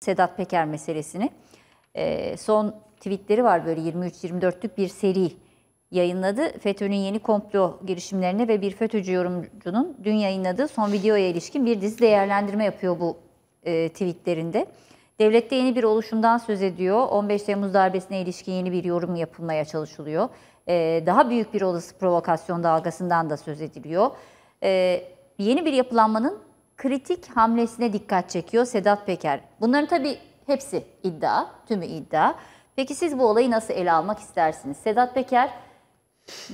Sedat Peker meselesini. Ee, son tweetleri var böyle 23-24'lük bir seri yayınladı. FETÖ'nün yeni komplo girişimlerine ve bir FETÖ'cü yorumcunun dün yayınladığı son videoya ilişkin bir dizi değerlendirme yapıyor bu e, tweetlerinde. Devlette yeni bir oluşumdan söz ediyor. 15 Temmuz darbesine ilişkin yeni bir yorum yapılmaya çalışılıyor. Ee, daha büyük bir olası provokasyon dalgasından da söz ediliyor. Ee, yeni bir yapılanmanın kritik hamlesine dikkat çekiyor Sedat Peker. Bunların tabii hepsi iddia, tümü iddia. Peki siz bu olayı nasıl ele almak istersiniz? Sedat Peker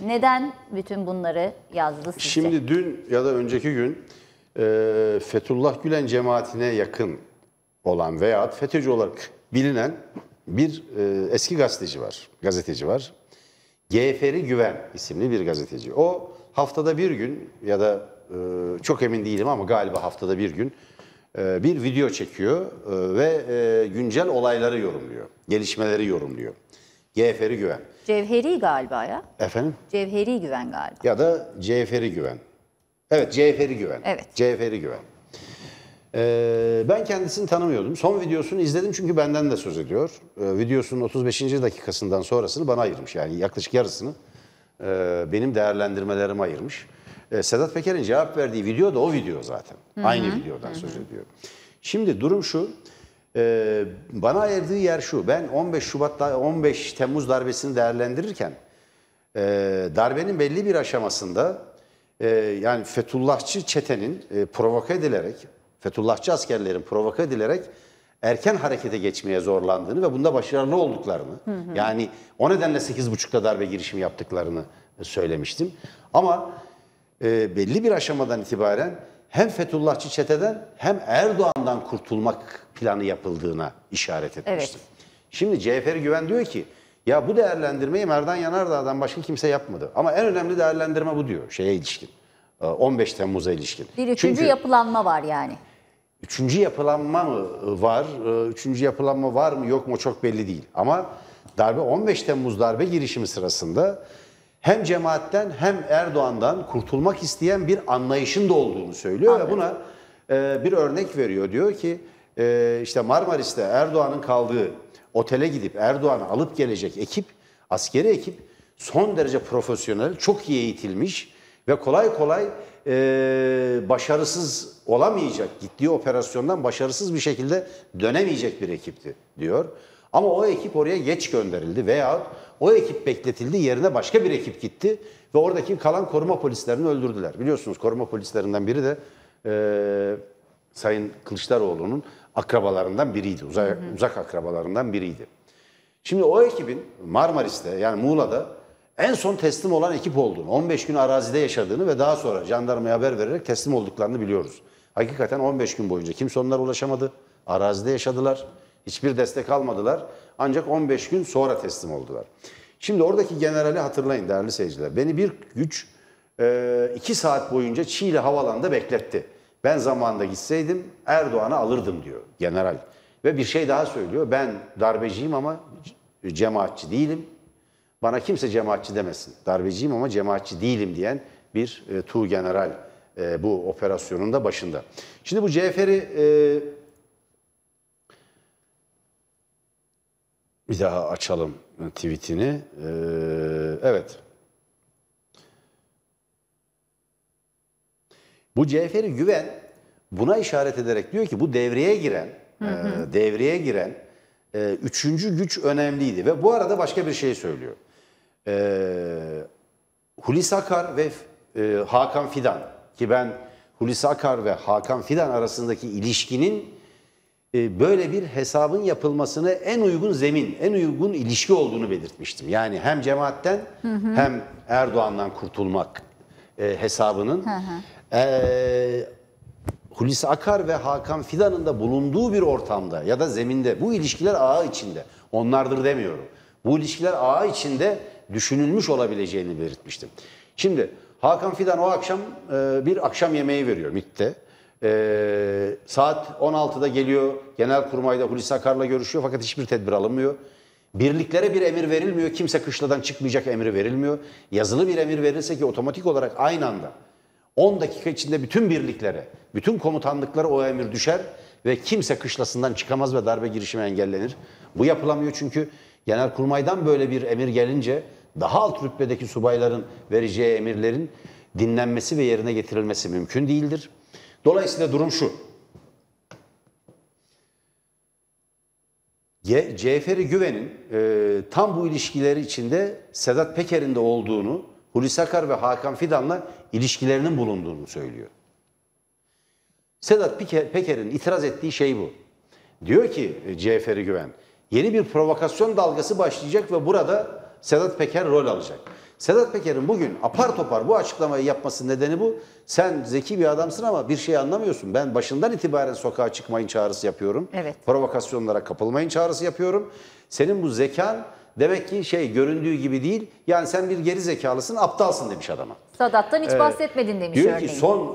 neden bütün bunları yazdı sizce? Şimdi dün ya da önceki gün e, Fethullah Gülen cemaatine yakın olan veya FETÖ'cü olarak bilinen bir e, eski gazeteci var, gazeteci var. Gferi Güven isimli bir gazeteci. O haftada bir gün ya da e, çok emin değilim ama galiba haftada bir gün e, bir video çekiyor e, ve güncel olayları yorumluyor. Gelişmeleri yorumluyor. Gferi Güven. Cevheri galiba ya. Efendim? Cevheri Güven galiba. Ya da Cevheri Güven. Evet, Cevheri Güven. Evet. Cevheri Güven. Ee, ben kendisini tanımıyordum. Son videosunu izledim çünkü benden de söz ediyor. Ee, videosunun 35. dakikasından sonrasını bana ayırmış. Yani yaklaşık yarısını e, benim değerlendirmelerime ayırmış. Ee, Sedat Peker'in cevap verdiği video da o video zaten. Hı-hı. Aynı videodan Hı-hı. söz ediyor. Şimdi durum şu. E, bana ayırdığı yer şu. Ben 15 Şubat'ta 15 Temmuz darbesini değerlendirirken e, darbenin belli bir aşamasında e, yani Fethullahçı çetenin e, provoke edilerek Fethullahçı askerlerin provoka edilerek erken harekete geçmeye zorlandığını ve bunda başarılı olduklarını hı hı. yani o nedenle 8.30'da darbe girişimi yaptıklarını e, söylemiştim. Ama e, belli bir aşamadan itibaren hem Fethullahçı çeteden hem Erdoğan'dan kurtulmak planı yapıldığına işaret etmiştim. Evet. Şimdi CHP'li Güven diyor ki ya bu değerlendirmeyi Merdan Yanardağ'dan başka kimse yapmadı. Ama en önemli değerlendirme bu diyor şeye ilişkin. 15 e, Temmuz'a ilişkin. Bir üçüncü Çünkü, yapılanma var yani. Üçüncü yapılanma mı var? E, üçüncü yapılanma var mı yok mu çok belli değil. Ama darbe 15 Temmuz darbe girişimi sırasında hem cemaatten hem Erdoğan'dan kurtulmak isteyen bir anlayışın da olduğunu söylüyor Anladım. ve buna e, bir örnek veriyor. Diyor ki e, işte Marmaris'te Erdoğan'ın kaldığı otele gidip Erdoğan'ı alıp gelecek ekip, askeri ekip son derece profesyonel, çok iyi eğitilmiş ve kolay kolay e, başarısız olamayacak, gittiği operasyondan başarısız bir şekilde dönemeyecek bir ekipti diyor. Ama o ekip oraya geç gönderildi veya o ekip bekletildi yerine başka bir ekip gitti ve oradaki kalan koruma polislerini öldürdüler. Biliyorsunuz koruma polislerinden biri de e, Sayın Kılıçdaroğlu'nun akrabalarından biriydi. Uzak, hı hı. uzak akrabalarından biriydi. Şimdi o ekibin Marmaris'te yani Muğla'da en son teslim olan ekip olduğunu, 15 gün arazide yaşadığını ve daha sonra jandarmaya haber vererek teslim olduklarını biliyoruz. Hakikaten 15 gün boyunca kimse onlara ulaşamadı. Arazide yaşadılar. Hiçbir destek almadılar. Ancak 15 gün sonra teslim oldular. Şimdi oradaki generali hatırlayın değerli seyirciler. Beni bir güç 2 e, saat boyunca Çiğli havalanda bekletti. Ben zamanında gitseydim Erdoğan'ı alırdım diyor general. Ve bir şey daha söylüyor. Ben darbeciyim ama cemaatçi değilim. Bana kimse cemaatçi demesin. Darbeciyim ama cemaatçi değilim diyen bir e, Tu General e, bu operasyonun da başında. Şimdi bu Cefer'i e, bir daha açalım e, tweetini. E, evet. Bu Cefer'i Güven buna işaret ederek diyor ki bu devreye giren e, hı hı. E, devreye giren e, üçüncü güç önemliydi ve bu arada başka bir şey söylüyor e, Hulusi Akar ve e, Hakan Fidan ki ben Hulusi Akar ve Hakan Fidan arasındaki ilişkinin e, böyle bir hesabın yapılmasını en uygun zemin, en uygun ilişki olduğunu belirtmiştim. Yani hem cemaatten hı hı. hem Erdoğan'dan kurtulmak e, hesabının. Hı hı. E, Hulusi Akar ve Hakan Fidan'ın da bulunduğu bir ortamda ya da zeminde bu ilişkiler ağa içinde. Onlardır demiyorum. Bu ilişkiler ağa içinde düşünülmüş olabileceğini belirtmiştim. Şimdi Hakan Fidan o akşam e, bir akşam yemeği veriyor MIT'te. E, saat 16'da geliyor Genel Kurmayda Hulusi Akar'la görüşüyor fakat hiçbir tedbir alınmıyor. Birliklere bir emir verilmiyor. Kimse kışladan çıkmayacak emri verilmiyor. Yazılı bir emir verilse ki otomatik olarak aynı anda 10 dakika içinde bütün birliklere, bütün komutanlıklara o emir düşer ve kimse kışlasından çıkamaz ve darbe girişimi engellenir. Bu yapılamıyor çünkü Genelkurmay'dan böyle bir emir gelince daha alt rütbedeki subayların vereceği emirlerin dinlenmesi ve yerine getirilmesi mümkün değildir. Dolayısıyla durum şu. Ce Ceferi Güven'in e, tam bu ilişkileri içinde Sedat Peker'in de olduğunu, Hulusi Akar ve Hakan Fidan'la ilişkilerinin bulunduğunu söylüyor. Sedat Peker'in itiraz ettiği şey bu. Diyor ki e, Ceferi Güven, yeni bir provokasyon dalgası başlayacak ve burada Sedat Peker rol alacak. Sedat Peker'in bugün apar topar bu açıklamayı yapması nedeni bu. Sen zeki bir adamsın ama bir şey anlamıyorsun. Ben başından itibaren sokağa çıkmayın çağrısı yapıyorum. Evet. Provokasyonlara kapılmayın çağrısı yapıyorum. Senin bu zekan demek ki şey göründüğü gibi değil. Yani sen bir geri zekalısın, aptalsın demiş adama. Sadat'tan hiç ee, bahsetmedin demiş diyor örneğin. Diyor ki son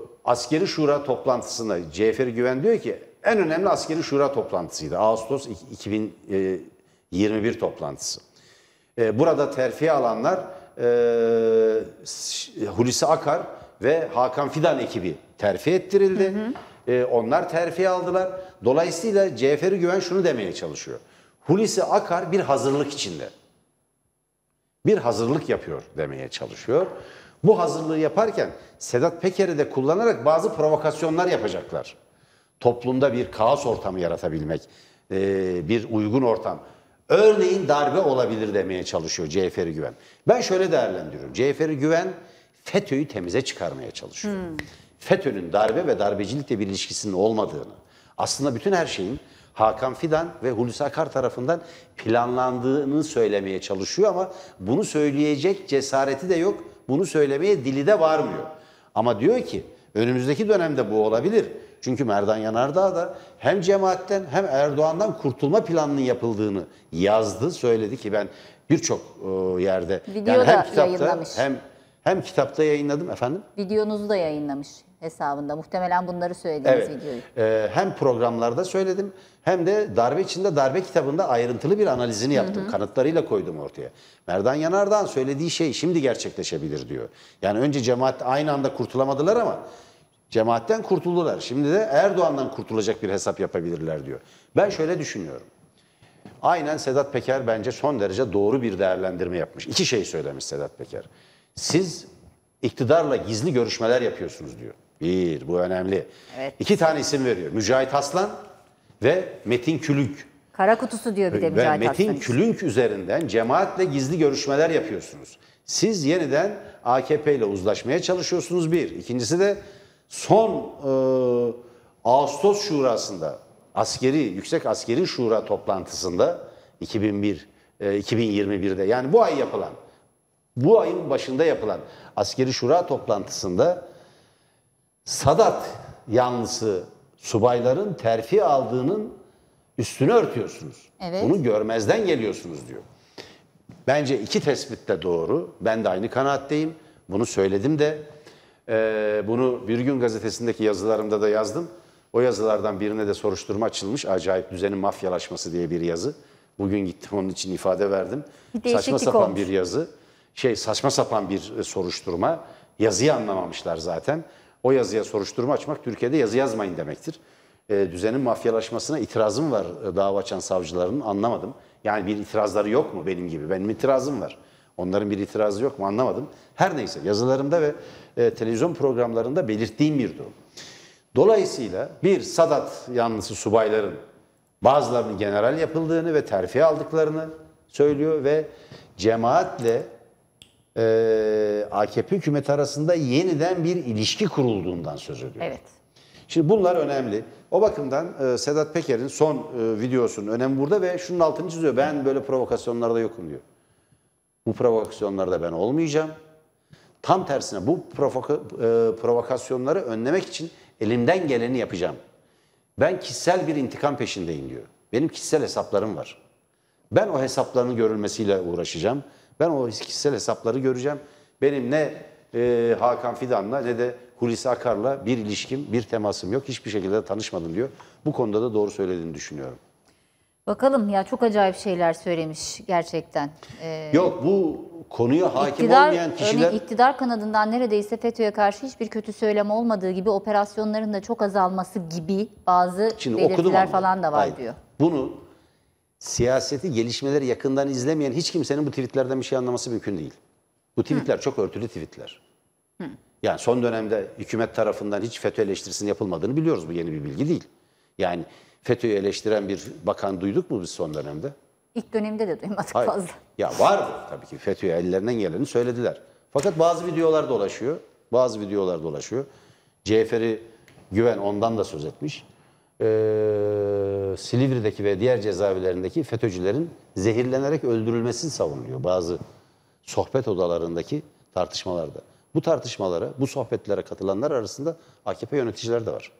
e, askeri şura toplantısında Cefer Güven diyor ki en önemli askeri şura toplantısıydı. Ağustos 2021 e, toplantısı. E, burada terfi alanlar e, Hulusi Akar ve Hakan Fidan ekibi terfi ettirildi. Hı e, hı. onlar terfi aldılar. Dolayısıyla Cevferi Güven şunu demeye çalışıyor. Hulusi Akar bir hazırlık içinde. Bir hazırlık yapıyor demeye çalışıyor. Bu hazırlığı yaparken Sedat Peker'i de kullanarak bazı provokasyonlar yapacaklar. Toplumda bir kaos ortamı yaratabilmek, bir uygun ortam. Örneğin darbe olabilir demeye çalışıyor CHF'ri Güven. Ben şöyle değerlendiriyorum. CHF'ri Güven FETÖ'yü temize çıkarmaya çalışıyor. Hmm. FETÖ'nün darbe ve darbecilikle bir ilişkisinin olmadığını, aslında bütün her şeyin Hakan Fidan ve Hulusi Akar tarafından planlandığını söylemeye çalışıyor ama bunu söyleyecek cesareti de yok. Bunu söylemeye dili de varmıyor. Ama diyor ki önümüzdeki dönemde bu olabilir. Çünkü Merdan Yanardağ da hem cemaatten hem Erdoğan'dan kurtulma planının yapıldığını yazdı, söyledi ki ben birçok e, yerde Video yani hem kitapta yayınlamış. hem hem kitapta yayınladım efendim. Videonuzu da yayınlamış hesabında. Muhtemelen bunları söylediğiniz evet. videoyu. Ee, hem programlarda söyledim hem de darbe içinde darbe kitabında ayrıntılı bir analizini yaptım. Hı hı. Kanıtlarıyla koydum ortaya. Merdan Yanardağ'ın söylediği şey şimdi gerçekleşebilir diyor. Yani önce cemaat aynı anda kurtulamadılar ama Cemaatten kurtuldular. Şimdi de Erdoğan'dan kurtulacak bir hesap yapabilirler diyor. Ben şöyle düşünüyorum. Aynen Sedat Peker bence son derece doğru bir değerlendirme yapmış. İki şey söylemiş Sedat Peker. Siz iktidarla gizli görüşmeler yapıyorsunuz diyor. Bir, bu önemli. Evet. İki tane isim veriyor. Mücahit Aslan ve Metin Külünk. Kara kutusu diyor bir de Mücahit Ve Metin Aslan. Külünk üzerinden cemaatle gizli görüşmeler yapıyorsunuz. Siz yeniden AKP ile uzlaşmaya çalışıyorsunuz bir. İkincisi de son e, Ağustos Şurası'nda askeri Yüksek Askeri Şura toplantısında 2001 e, 2021'de yani bu ay yapılan bu ayın başında yapılan askeri şura toplantısında Sadat yanlısı subayların terfi aldığının üstünü örtüyorsunuz. Evet. Bunu görmezden geliyorsunuz diyor. Bence iki tespit de doğru. Ben de aynı kanaatteyim. Bunu söyledim de. Ee, bunu Bir Gün Gazetesi'ndeki yazılarımda da yazdım. O yazılardan birine de soruşturma açılmış. Acayip düzenin mafyalaşması diye bir yazı. Bugün gittim onun için ifade verdim. Saçma sapan olmuş. bir yazı. Şey saçma sapan bir e, soruşturma. Yazıyı anlamamışlar zaten. O yazıya soruşturma açmak Türkiye'de yazı yazmayın demektir. E, düzenin mafyalaşmasına itirazım var e, dava açan savcıların anlamadım. Yani bir itirazları yok mu benim gibi? Benim itirazım var. Onların bir itirazı yok mu anlamadım. Her neyse yazılarımda ve e, televizyon programlarında belirttiğim bir durum. Dolayısıyla bir Sadat yanlısı subayların bazılarının general yapıldığını ve terfi aldıklarını söylüyor ve cemaatle e, AKP hükümeti arasında yeniden bir ilişki kurulduğundan söz ediyor. Evet. Şimdi bunlar önemli. O bakımdan e, Sedat Peker'in son e, videosunun önemi burada ve şunun altını çiziyor. Ben böyle provokasyonlarda yokum diyor. Bu provokasyonlarda ben olmayacağım. Tam tersine bu provoka, e, provokasyonları önlemek için elimden geleni yapacağım. Ben kişisel bir intikam peşindeyim diyor. Benim kişisel hesaplarım var. Ben o hesapların görülmesiyle uğraşacağım. Ben o kişisel hesapları göreceğim. Benim ne e, Hakan Fidan'la ne de Hulusi Akar'la bir ilişkim, bir temasım yok. Hiçbir şekilde tanışmadım diyor. Bu konuda da doğru söylediğini düşünüyorum. Bakalım ya çok acayip şeyler söylemiş gerçekten. Ee, Yok bu konuya hakim iktidar, olmayan kişiler... Örneğin iktidar kanadından neredeyse FETÖ'ye karşı hiçbir kötü söyleme olmadığı gibi operasyonların da çok azalması gibi bazı Şimdi belirtiler falan da var Hayır. diyor. Bunu siyaseti gelişmeleri yakından izlemeyen hiç kimsenin bu tweetlerden bir şey anlaması mümkün değil. Bu tweetler Hı. çok örtülü tweetler. Hı. Yani son dönemde hükümet tarafından hiç FETÖ eleştirisinin yapılmadığını biliyoruz. Bu yeni bir bilgi değil. Yani FETÖ'yü eleştiren bir bakan duyduk mu biz son dönemde? İlk dönemde de duymadık Hayır. fazla. Ya vardı tabii ki FETÖ'ye ellerinden geleni söylediler. Fakat bazı videolar dolaşıyor. Bazı videolar dolaşıyor. Cevferi Güven ondan da söz etmiş. Ee, Silivri'deki ve diğer cezaevlerindeki FETÖ'cülerin zehirlenerek öldürülmesini savunuyor. Bazı sohbet odalarındaki tartışmalarda. Bu tartışmalara, bu sohbetlere katılanlar arasında AKP yöneticiler de var.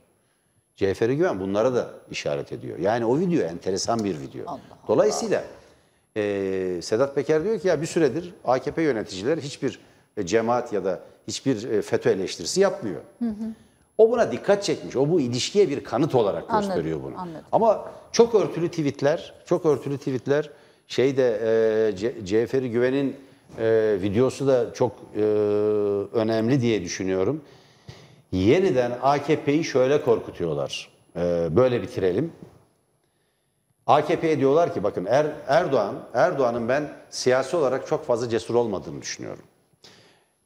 Cevferi Güven bunlara da işaret ediyor. Yani o video enteresan bir video. Allah Allah. Dolayısıyla e, Sedat Peker diyor ki ya bir süredir AKP yöneticileri hiçbir e, cemaat ya da hiçbir e, FETÖ eleştirisi yapmıyor. Hı hı. O buna dikkat çekmiş. O bu ilişkiye bir kanıt olarak anladım, gösteriyor bunu. Anladım. Ama çok örtülü tweetler, çok örtülü tweetler şeyde e, Ce Güven'in e, videosu da çok e, önemli diye düşünüyorum yeniden AKP'yi şöyle korkutuyorlar. Ee, böyle bitirelim. AKP'ye diyorlar ki bakın er, Erdoğan, Erdoğan'ın ben siyasi olarak çok fazla cesur olmadığını düşünüyorum.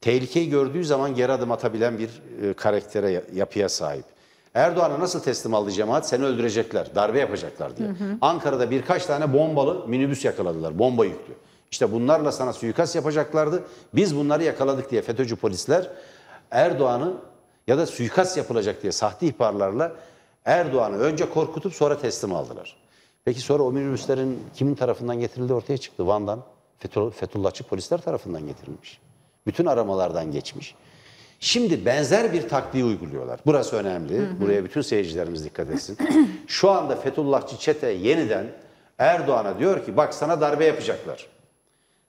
Tehlikeyi gördüğü zaman geri adım atabilen bir e, karaktere, yapıya sahip. Erdoğan'a nasıl teslim aldı cemaat? Seni öldürecekler, darbe yapacaklar diye. Hı hı. Ankara'da birkaç tane bombalı minibüs yakaladılar, bomba yüklü. İşte bunlarla sana suikast yapacaklardı. Biz bunları yakaladık diye FETÖ'cü polisler Erdoğan'ı ya da suikast yapılacak diye sahte ihbarlarla Erdoğan'ı önce korkutup sonra teslim aldılar. Peki sonra o minibüslerin kimin tarafından getirildi ortaya çıktı. Van'dan Fethullahçı polisler tarafından getirilmiş. Bütün aramalardan geçmiş. Şimdi benzer bir taktiği uyguluyorlar. Burası önemli. Hı hı. Buraya bütün seyircilerimiz dikkat etsin. Şu anda Fethullahçı çete yeniden Erdoğan'a diyor ki bak sana darbe yapacaklar.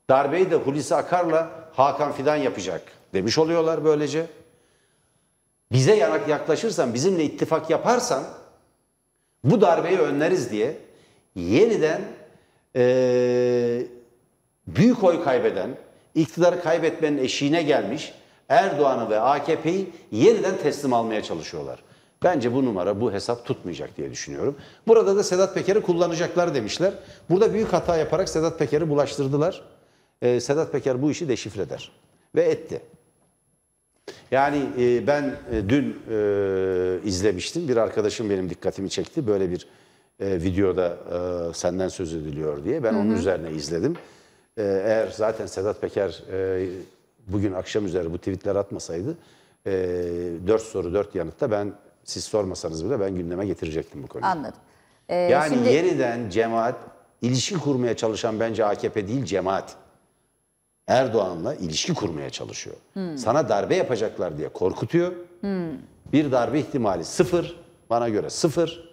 Darbeyi de Hulusi Akar'la Hakan Fidan yapacak demiş oluyorlar böylece bize yaklaşırsan, bizimle ittifak yaparsan bu darbeyi önleriz diye yeniden e, büyük oy kaybeden, iktidarı kaybetmenin eşiğine gelmiş Erdoğan'ı ve AKP'yi yeniden teslim almaya çalışıyorlar. Bence bu numara, bu hesap tutmayacak diye düşünüyorum. Burada da Sedat Peker'i kullanacaklar demişler. Burada büyük hata yaparak Sedat Peker'i bulaştırdılar. Ee, Sedat Peker bu işi deşifre eder. Ve etti. Yani e, ben e, dün e, izlemiştim. Bir arkadaşım benim dikkatimi çekti. Böyle bir e, videoda e, senden söz ediliyor diye. Ben Hı -hı. onun üzerine izledim. E, eğer zaten Sedat Peker e, bugün akşam üzeri bu tweetler atmasaydı e, 4 soru 4 yanıtta ben siz sormasanız bile ben gündeme getirecektim bu konuyu. Anladım. Ee, yani şimdi... yeniden cemaat ilişki kurmaya çalışan bence AKP değil cemaat. Erdoğan'la ilişki kurmaya çalışıyor. Hmm. Sana darbe yapacaklar diye korkutuyor. Hmm. Bir darbe ihtimali sıfır. Bana göre sıfır.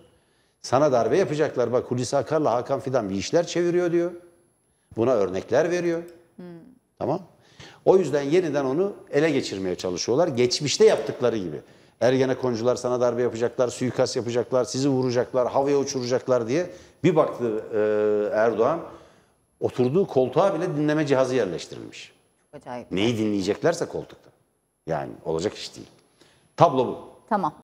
Sana darbe yapacaklar. Bak Hulusi Akar'la Hakan Fidan bir işler çeviriyor diyor. Buna örnekler veriyor. Hmm. Tamam. O yüzden yeniden onu ele geçirmeye çalışıyorlar. Geçmişte yaptıkları gibi. Ergenekoncular sana darbe yapacaklar, suikast yapacaklar, sizi vuracaklar, havaya uçuracaklar diye bir baktı e, Erdoğan Oturduğu koltuğa bile dinleme cihazı yerleştirilmiş. Çok acayip. Neyi dinleyeceklerse koltukta. Yani olacak iş değil. Tablo bu. Tamam.